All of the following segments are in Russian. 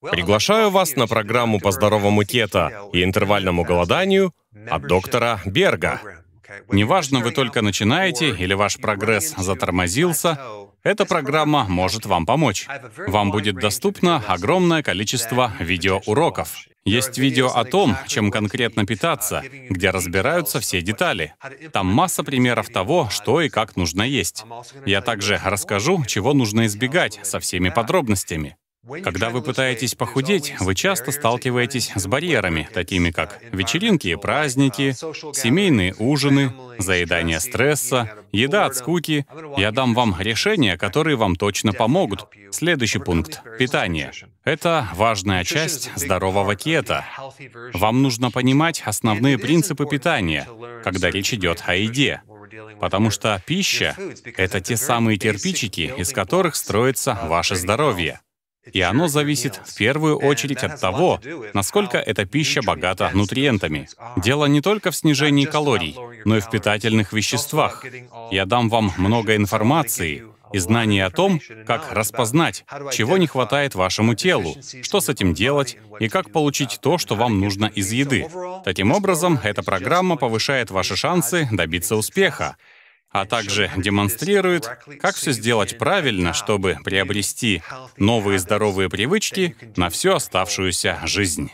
Приглашаю вас на программу по здоровому кето и интервальному голоданию от доктора Берга. Неважно, вы только начинаете или ваш прогресс затормозился, эта программа может вам помочь. Вам будет доступно огромное количество видеоуроков. Есть видео о том, чем конкретно питаться, где разбираются все детали. Там масса примеров того, что и как нужно есть. Я также расскажу, чего нужно избегать со всеми подробностями. Когда вы пытаетесь похудеть, вы часто сталкиваетесь с барьерами, такими как вечеринки и праздники, семейные ужины, заедание стресса, еда от скуки. Я дам вам решения, которые вам точно помогут. Следующий пункт — питание. Это важная часть здорового кета. Вам нужно понимать основные принципы питания, когда речь идет о еде. Потому что пища — это те самые кирпичики, из которых строится ваше здоровье. И оно зависит в первую очередь от того, насколько эта пища богата нутриентами. Дело не только в снижении калорий, но и в питательных веществах. Я дам вам много информации, и знаний о том, как распознать, чего не хватает вашему телу, что с этим делать и как получить то, что вам нужно из еды. Таким образом, эта программа повышает ваши шансы добиться успеха, а также демонстрирует, как все сделать правильно, чтобы приобрести новые здоровые привычки на всю оставшуюся жизнь.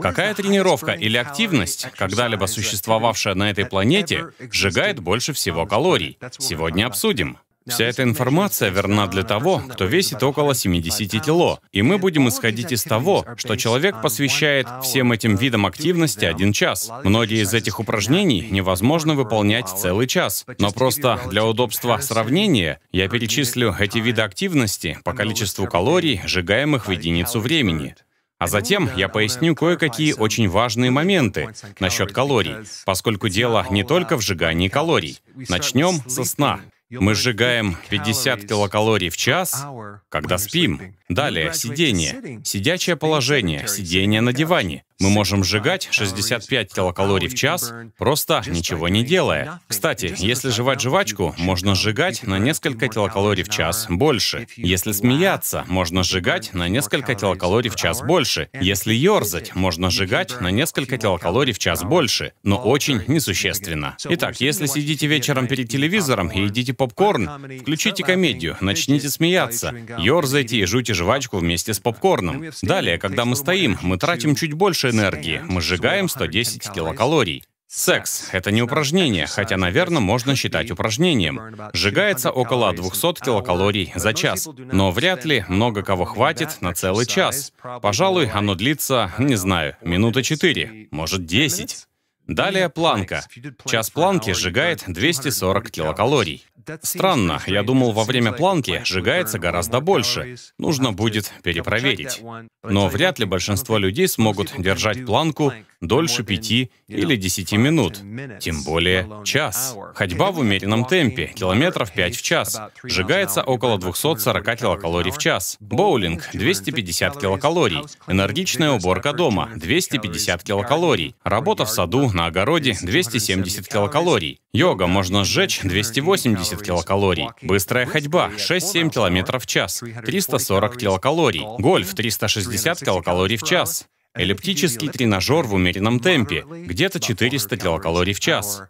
Какая тренировка или активность, когда-либо существовавшая на этой планете, сжигает больше всего калорий? Сегодня обсудим. Вся эта информация верна для того, кто весит около 70 кило, и мы будем исходить из того, что человек посвящает всем этим видам активности один час. Многие из этих упражнений невозможно выполнять целый час, но просто для удобства сравнения я перечислю эти виды активности по количеству калорий, сжигаемых в единицу времени. А затем я поясню кое-какие очень важные моменты насчет калорий, поскольку дело не только в сжигании калорий. Начнем со сна. Мы сжигаем 50 килокалорий в час, когда спим. Далее, сидение, сидячее положение, сидение на диване. Мы можем сжигать 65 килокалорий в час, просто ничего не делая. Кстати, если жевать жвачку, можно сжигать на несколько килокалорий в час больше. Если смеяться, можно сжигать на несколько килокалорий в час больше. Если ерзать, можно сжигать на несколько килокалорий в час больше, но очень несущественно. Итак, если сидите вечером перед телевизором и едите попкорн, включите комедию, начните смеяться, ерзайте и жуйте жвачку вместе с попкорном. Далее, когда мы стоим, мы тратим чуть больше энергии, мы сжигаем 110 килокалорий. Секс — это не упражнение, хотя, наверное, можно считать упражнением. Сжигается около 200 килокалорий за час. Но вряд ли много кого хватит на целый час. Пожалуй, оно длится, не знаю, минута 4, может 10. Далее планка. Час планки сжигает 240 килокалорий. Странно, я думал, во время планки сжигается гораздо больше. Нужно будет перепроверить. Но вряд ли большинство людей смогут держать планку дольше пяти или десяти минут, тем более час. Ходьба в умеренном темпе, километров 5 в час. Сжигается около 240 килокалорий в час. Боулинг — 250 килокалорий. Энергичная уборка дома — 250 килокалорий. Работа в саду, на огороде — 270 килокалорий. Йога можно сжечь 280 170 килокалорий. Быстрая ходьба 6-7 километров в час, 340 килокалорий. Гольф 360 килокалорий в час. Эллиптический тренажер в умеренном темпе, где-то 400 килокалорий в час.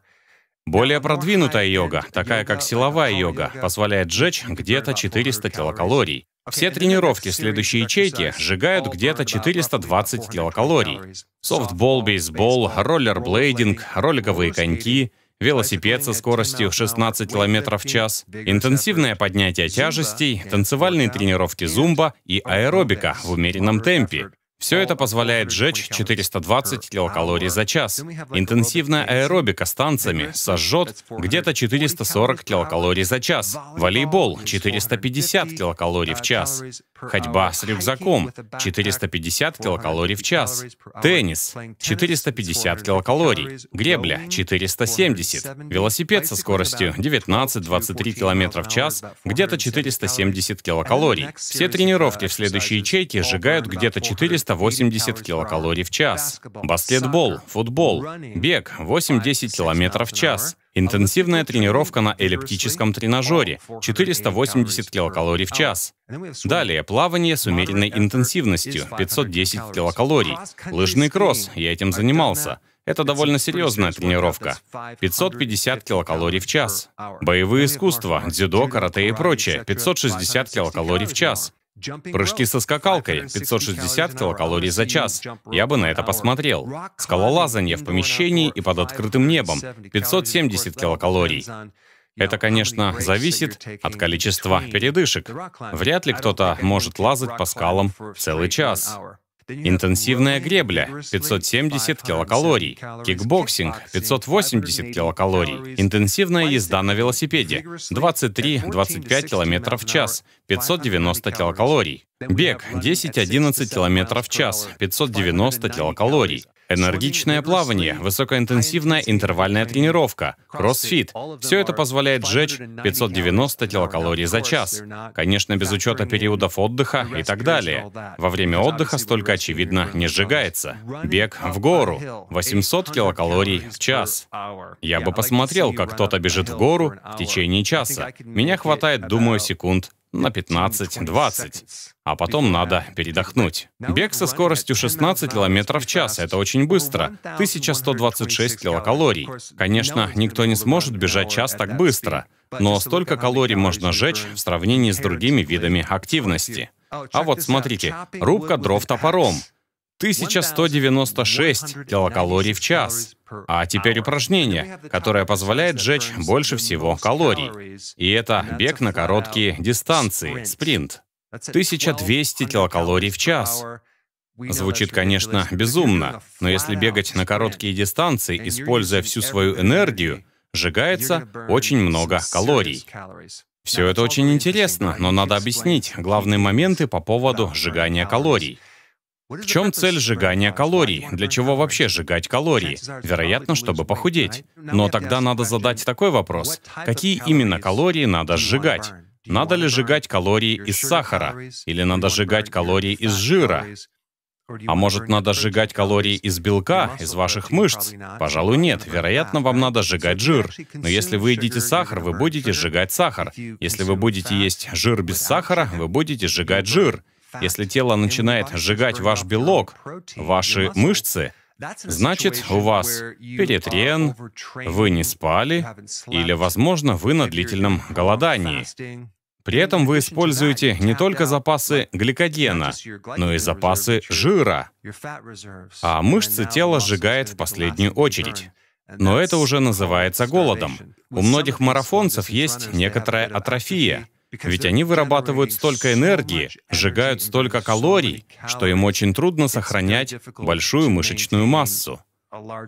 Более продвинутая йога, такая как силовая йога, позволяет сжечь где-то 400 килокалорий. Все тренировки следующей ячейки сжигают где-то 420 килокалорий. Софтбол, бейсбол, роллерблейдинг, роликовые коньки — велосипед со скоростью 16 км в час, интенсивное поднятие тяжестей, танцевальные тренировки зумба и аэробика в умеренном темпе. Все это позволяет сжечь 420 килокалорий за час. Интенсивная аэробика с танцами сожжет где-то 440 килокалорий за час. Волейбол — 450 килокалорий в час. Ходьба с рюкзаком — 450 килокалорий в час. Теннис — 450 килокалорий. Гребля — 470. Велосипед со скоростью 19-23 км в час, где-то 470 килокалорий. Все тренировки uh, в следующей ячейке сжигают где-то 480 килокалорий в час. Баскетбол, футбол, бег — 8-10 км в час. Интенсивная тренировка на эллиптическом тренажере — 480 килокалорий в час. Далее плавание с умеренной интенсивностью — 510 килокалорий. Лыжный кросс — я этим занимался. Это довольно серьезная тренировка. 550 килокалорий в час. Боевые искусства, дзюдо, карате и прочее — 560 килокалорий в час. Прыжки со скакалкой, 560 килокалорий за час. Я бы на это а посмотрел. Скалолазание в помещении и под открытым небом, 570 килокалорий. Это, конечно, зависит от количества передышек. Вряд ли кто-то может лазать по скалам целый час. Интенсивная гребля — 570 килокалорий. Кикбоксинг — 580 килокалорий. Интенсивная езда на велосипеде — 23-25 километров в час, 590 килокалорий. Бег — 10-11 километров в час, 590 килокалорий. Энергичное плавание, высокоинтенсивная интервальная тренировка, кроссфит — все это позволяет сжечь 590 килокалорий за час. Конечно, без учета периодов отдыха и так далее. Во время отдыха столько, очевидно, не сжигается. Бег в гору — 800 килокалорий в час. Я бы посмотрел, как кто-то бежит в гору в течение часа. Меня хватает, думаю, секунд на 15-20, а потом надо передохнуть. Бег со скоростью 16 км в час, это очень быстро, 1126 килокалорий. Конечно, никто не сможет бежать час так быстро, но столько калорий можно сжечь в сравнении с другими видами активности. А вот смотрите, рубка дров топором — 1196 килокалорий в час. А теперь упражнение, которое позволяет сжечь больше всего калорий. И это бег на короткие дистанции, спринт. 1200 килокалорий в час. Звучит, конечно, безумно, но если бегать на короткие дистанции, используя всю свою энергию, сжигается очень много калорий. Все это очень интересно, но надо объяснить главные моменты по поводу сжигания калорий. В чем цель сжигания калорий? Для чего вообще сжигать калории? Вероятно, чтобы похудеть. Но тогда надо задать такой вопрос. Какие именно калории надо сжигать? Надо ли сжигать калории из сахара? Или надо сжигать калории из жира? А может, надо сжигать калории из белка, из ваших мышц? Пожалуй, нет. Вероятно, вам надо сжигать жир. Но если вы едите сахар, вы будете сжигать сахар. Если вы будете есть жир без сахара, вы будете сжигать жир. Если тело начинает сжигать ваш белок, ваши мышцы, Значит, у вас перетрен, вы не спали, или, возможно, вы на длительном голодании. При этом вы используете не только запасы гликогена, но и запасы жира, а мышцы тела сжигает в последнюю очередь. Но это уже называется голодом. У многих марафонцев есть некоторая атрофия, ведь они вырабатывают столько энергии, сжигают столько калорий, что им очень трудно сохранять большую мышечную массу.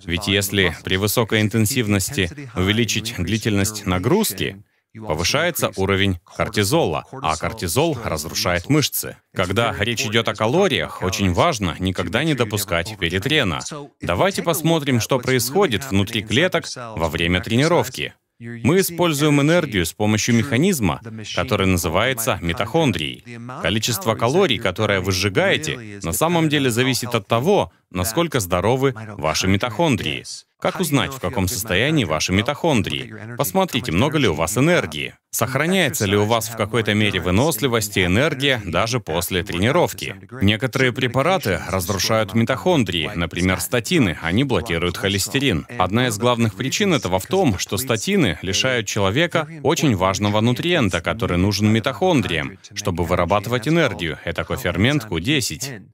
Ведь если при высокой интенсивности увеличить длительность нагрузки, повышается уровень кортизола, а кортизол разрушает мышцы. Когда речь идет о калориях, очень важно никогда не допускать перетрена. Давайте посмотрим, что происходит внутри клеток во время тренировки. Мы используем энергию с помощью механизма, который называется митохондрией. Количество калорий, которое вы сжигаете, на самом деле зависит от того, насколько здоровы ваши митохондрии. Как узнать, в каком состоянии ваши митохондрии? Посмотрите, много ли у вас энергии. Сохраняется ли у вас в какой-то мере выносливость и энергия даже после тренировки? Некоторые препараты разрушают митохондрии, например, статины, они блокируют холестерин. Одна из главных причин этого в том, что статины лишают человека очень важного нутриента, который нужен митохондриям, чтобы вырабатывать энергию. Это кофермент Q10.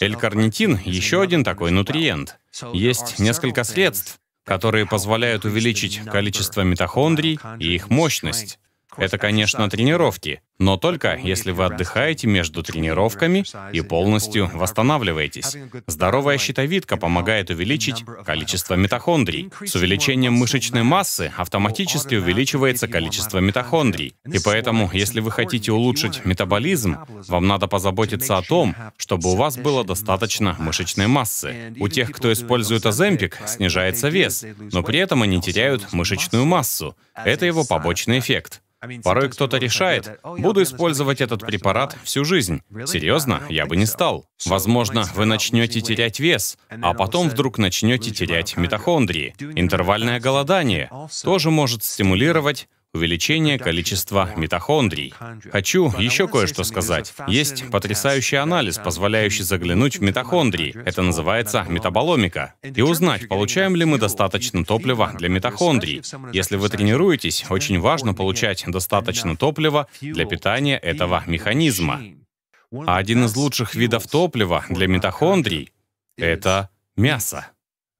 L-карнитин — еще один такой нутриент. Есть несколько средств, которые позволяют увеличить количество митохондрий и их мощность. Это, конечно, тренировки, но только если вы отдыхаете между тренировками и полностью восстанавливаетесь. Здоровая щитовидка помогает увеличить количество митохондрий. С увеличением мышечной массы автоматически увеличивается количество митохондрий. И поэтому, если вы хотите улучшить метаболизм, вам надо позаботиться о том, чтобы у вас было достаточно мышечной массы. У тех, кто использует Оземпик, снижается вес, но при этом они теряют мышечную массу. Это его побочный эффект. Порой кто-то решает, буду использовать этот препарат всю жизнь. Серьезно, я бы не стал. Возможно, вы начнете терять вес, а потом вдруг начнете терять митохондрии. Интервальное голодание тоже может стимулировать увеличение количества митохондрий. Хочу еще кое-что сказать. Есть потрясающий анализ, позволяющий заглянуть в митохондрии. Это называется метаболомика. И узнать, получаем ли мы достаточно топлива для митохондрий. Если вы тренируетесь, очень важно получать достаточно топлива для питания этого механизма. А один из лучших видов топлива для митохондрий — это мясо.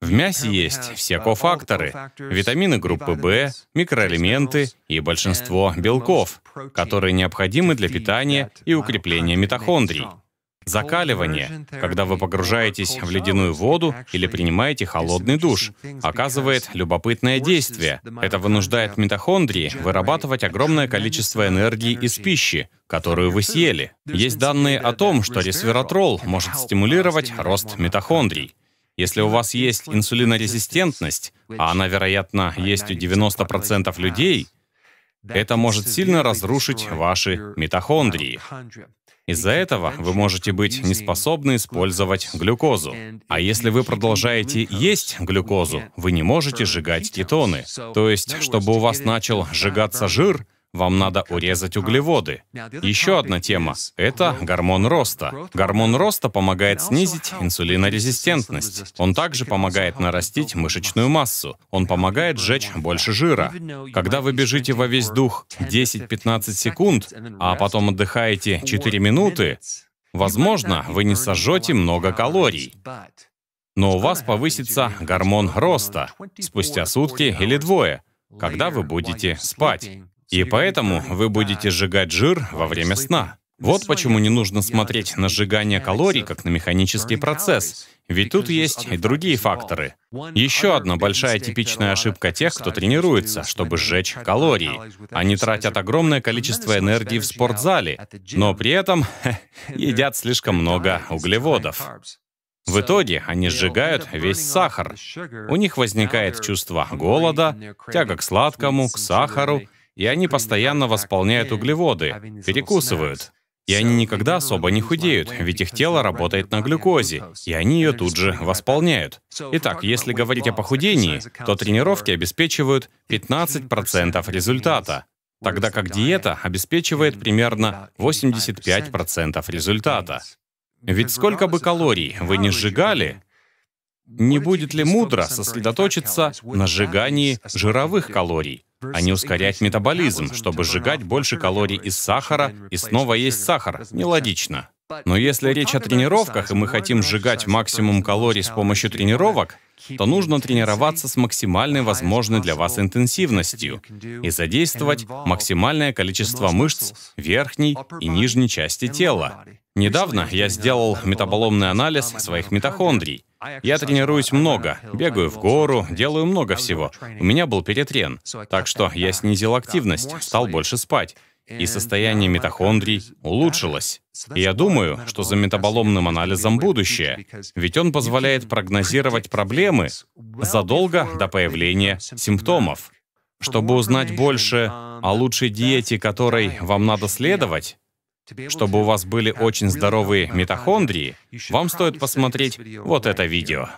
В мясе есть все кофакторы, витамины группы В, микроэлементы и большинство белков, которые необходимы для питания и укрепления митохондрий. Закаливание, когда вы погружаетесь в ледяную воду или принимаете холодный душ, оказывает любопытное действие. Это вынуждает митохондрии вырабатывать огромное количество энергии из пищи, которую вы съели. Есть данные о том, что ресвератрол может стимулировать рост митохондрий. Если у вас есть инсулинорезистентность, а она, вероятно, есть у 90% людей, это может сильно разрушить ваши митохондрии. Из-за этого вы можете быть неспособны использовать глюкозу. А если вы продолжаете есть глюкозу, вы не можете сжигать кетоны. То есть, чтобы у вас начал сжигаться жир, вам надо урезать углеводы. Еще одна тема – это гормон роста. Гормон роста помогает снизить инсулинорезистентность. Он также помогает нарастить мышечную массу. Он помогает сжечь больше жира. Когда вы бежите во весь дух 10-15 секунд, а потом отдыхаете 4 минуты, возможно, вы не сожжете много калорий но у вас повысится гормон роста спустя сутки или двое, когда вы будете спать. И поэтому вы будете сжигать жир во время сна. Вот почему не нужно смотреть на сжигание калорий как на механический процесс, ведь тут есть и другие факторы. Еще одна большая типичная ошибка тех, кто тренируется, чтобы сжечь калории. Они тратят огромное количество энергии в спортзале, но при этом едят слишком много углеводов. В итоге они сжигают весь сахар. У них возникает чувство голода, тяга к сладкому, к сахару, и они постоянно восполняют углеводы, перекусывают. И они никогда особо не худеют, ведь их тело работает на глюкозе, и они ее тут же восполняют. Итак, если говорить о похудении, то тренировки обеспечивают 15% результата, тогда как диета обеспечивает примерно 85% результата. Ведь сколько бы калорий вы не сжигали, не будет ли мудро сосредоточиться на сжигании жировых калорий? а не ускорять метаболизм, чтобы сжигать больше калорий из сахара и снова есть сахар. Нелогично. Но если речь о тренировках, и мы хотим сжигать максимум калорий с помощью тренировок, то нужно тренироваться с максимальной возможной для вас интенсивностью и задействовать максимальное количество мышц верхней и нижней части тела. Недавно я сделал метаболомный анализ своих митохондрий, я тренируюсь много, бегаю в гору, делаю много всего. У меня был перетрен, так что я снизил активность, стал больше спать. И состояние митохондрий улучшилось. И я думаю, что за метаболомным анализом будущее, ведь он позволяет прогнозировать проблемы задолго до появления симптомов. Чтобы узнать больше о лучшей диете, которой вам надо следовать, чтобы у вас были очень здоровые митохондрии, вам стоит посмотреть вот это видео.